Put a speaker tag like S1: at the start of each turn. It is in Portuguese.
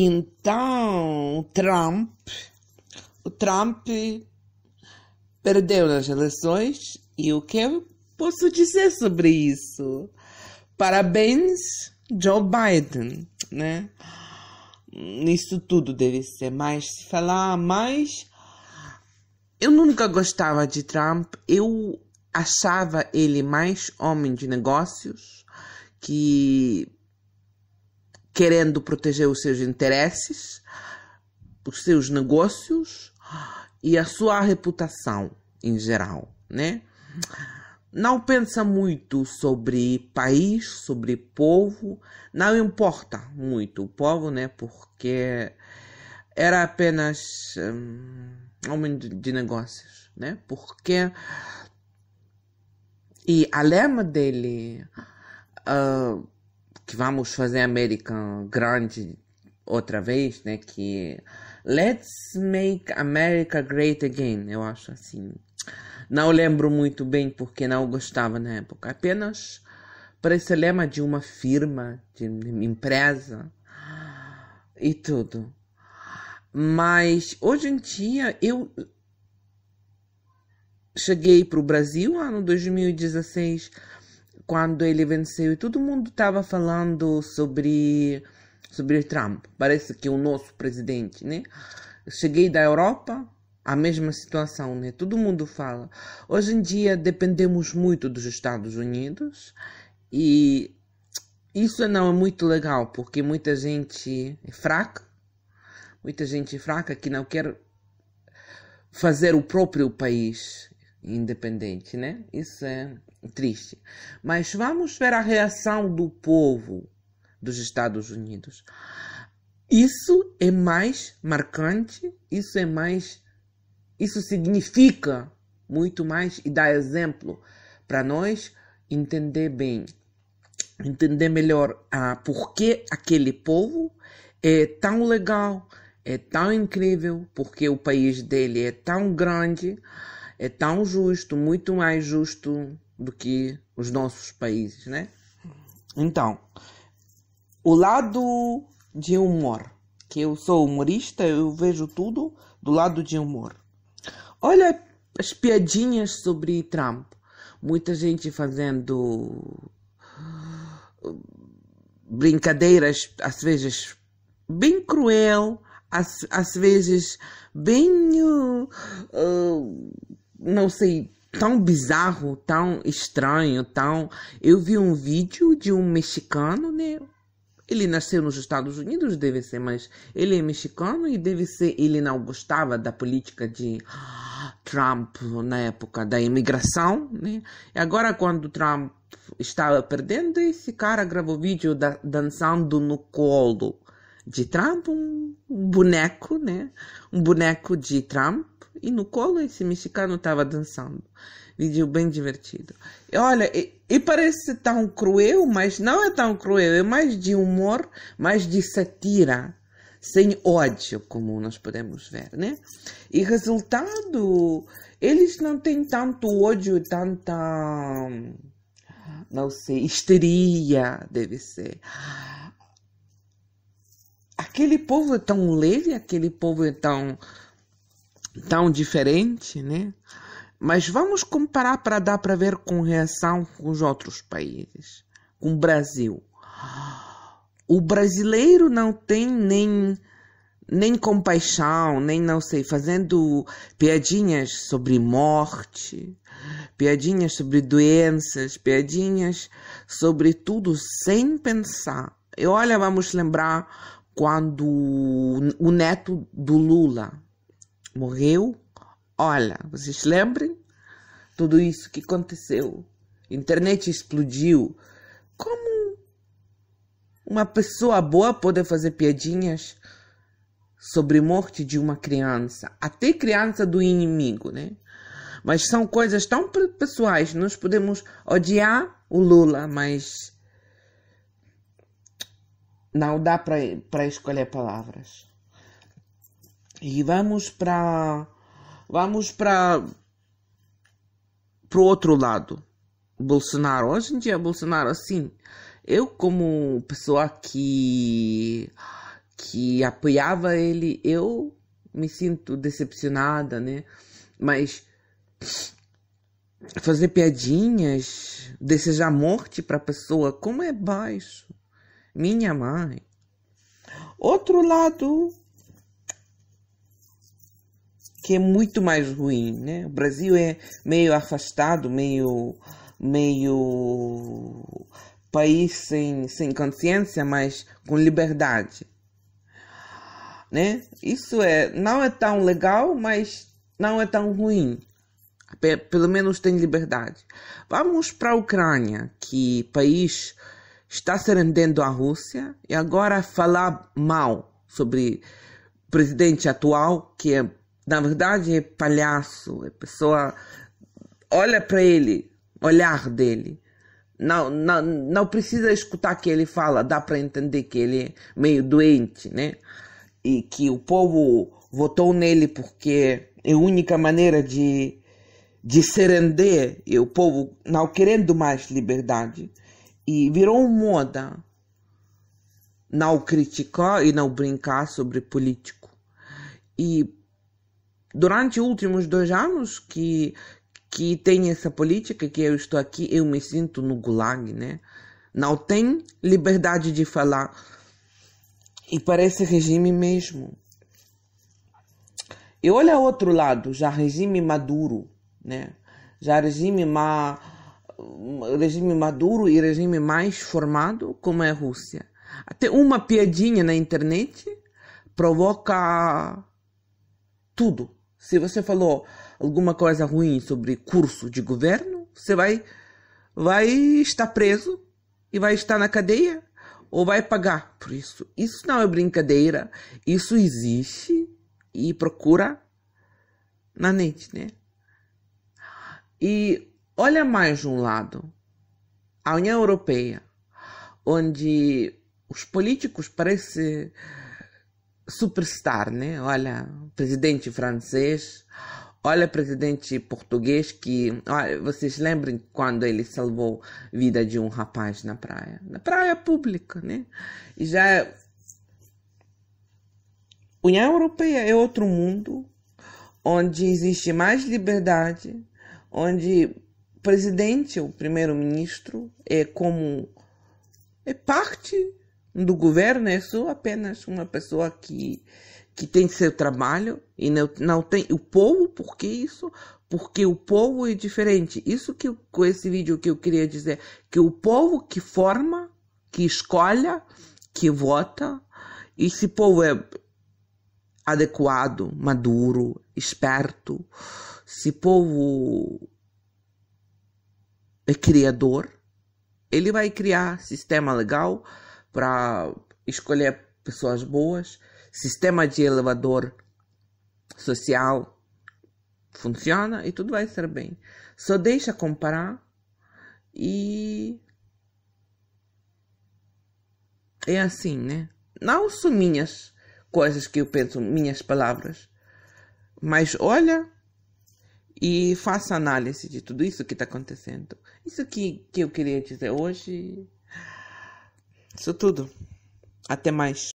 S1: Então, Trump, o Trump perdeu nas eleições e o que eu posso dizer sobre isso? Parabéns, Joe Biden, né? Isso tudo deve ser mais falar, mas eu nunca gostava de Trump. Eu achava ele mais homem de negócios que querendo proteger os seus interesses, os seus negócios e a sua reputação em geral, né? Não pensa muito sobre país, sobre povo, não importa muito o povo, né? Porque era apenas um, homem de negócios, né? Porque e a lema dele uh, que vamos fazer América grande outra vez, né? Que Let's Make America Great Again, eu acho assim. Não lembro muito bem porque não gostava na época. Apenas para esse lema de uma firma, de uma empresa e tudo. Mas hoje em dia eu cheguei para o Brasil ano 2016 quando ele venceu e todo mundo estava falando sobre sobre Trump. Parece que é o nosso presidente, né? Cheguei da Europa, a mesma situação, né? Todo mundo fala. Hoje em dia dependemos muito dos Estados Unidos e isso não é muito legal, porque muita gente é fraca, muita gente é fraca que não quer fazer o próprio país independente, né? Isso é triste. Mas vamos ver a reação do povo dos Estados Unidos. Isso é mais marcante, isso é mais. Isso significa muito mais e dá exemplo para nós entender bem, entender melhor ah, por que aquele povo é tão legal, é tão incrível, porque o país dele é tão grande, é tão justo, muito mais justo do que os nossos países, né? Então, o lado de humor, que eu sou humorista, eu vejo tudo do lado de humor. Olha as piadinhas sobre Trump. Muita gente fazendo uh, brincadeiras, às vezes bem cruel, às, às vezes bem. Uh, uh não sei tão bizarro, tão estranho, tão. Eu vi um vídeo de um mexicano, né? Ele nasceu nos Estados Unidos, deve ser, mas ele é mexicano e deve ser. Ele não gostava da política de ah, Trump na época da imigração, né? E agora, quando Trump estava perdendo, esse cara gravou vídeo da, dançando no colo de Trump, um, boneco, né? Um boneco de Trump e no colo esse mexicano estava dançando. Vídeo bem divertido. E olha, e, e, parece tão cruel, mas não é tão cruel, é mais de humor, mais de satira, sem ódio, como nós podemos ver, né? E resultado, eles não têm tanto ódio, tanta não sei, histeria, deve ser aquele povo é tão leve, aquele povo é tão, tão diferente, né? Mas vamos comparar para dar para ver com reação com os outros países, com o Brasil. O brasileiro não tem nem nem compaixão, nem não sei, fazendo piadinhas sobre morte, piadinhas sobre doenças, piadinhas sobre tudo sem pensar. E olha, vamos lembrar quando o neto do Lula morreu, olha, vocês lembrem tudo isso que aconteceu? A internet explodiu. Como uma pessoa boa pode fazer piadinhas sobre a morte de uma criança, até criança do inimigo, né? Mas são coisas tão pessoais. Nós podemos odiar o Lula, mas não dá para escolher palavras. E vamos para vamos para para o outro lado. Bolsonaro, hoje em dia Bolsonaro assim, eu como pessoa que que apoiava ele, eu me sinto decepcionada, né? Mas fazer piadinhas, desejar morte para a pessoa, como é baixo minha mãe. Outro lado que é muito mais ruim, né? O Brasil é meio afastado, meio meio país sem, sem consciência, mas com liberdade. Né? Isso é não é tão legal, mas não é tão ruim. Pelo menos tem liberdade. Vamos para a Ucrânia, que país está se rendendo à Rússia e agora falar mal sobre o presidente atual, que é, na verdade é palhaço, é pessoa. Olha para ele, olhar dele. Não, não, não precisa escutar o que ele fala, dá para entender que ele é meio doente, né? E que o povo votou nele porque é a única maneira de, de se render, e o povo não querendo mais liberdade e virou moda não criticar e não brincar sobre político. E durante os últimos dois anos que, que tem essa política, que eu estou aqui, eu me sinto no gulag, né? Não tem liberdade de falar. E parece regime mesmo. E olha outro lado, já regime maduro, né? Já regime má regime maduro e regime mais formado como é a Rússia. Até uma piadinha na internet provoca tudo. Se você falou alguma coisa ruim sobre curso de governo, você vai, vai estar preso e vai estar na cadeia ou vai pagar por isso. Isso não é brincadeira, isso existe e procura na net, né? E Olha mais de um lado, a União Europeia, onde os políticos parecem superstar, né? Olha, presidente francês, olha, presidente português que, olha, vocês lembrem quando ele salvou a vida de um rapaz na praia, na praia pública, né? E já é União Europeia é outro mundo onde existe mais liberdade, onde presidente, o primeiro-ministro, é como é parte do governo, é só apenas uma pessoa que, que tem seu trabalho e não, não tem o povo, por que isso? Porque o povo é diferente. Isso que com esse vídeo que eu queria dizer, que o povo que forma, que escolha, que vota, esse povo é adequado, maduro, esperto, se povo é criador, ele vai criar sistema legal para escolher pessoas boas, sistema de elevador social funciona e tudo vai ser bem. Só deixa comparar e é assim, né? Não são minhas coisas que eu penso, minhas palavras, mas olha e faça análise de tudo isso que está acontecendo. Isso que, que eu queria dizer hoje. Isso tudo. Até mais.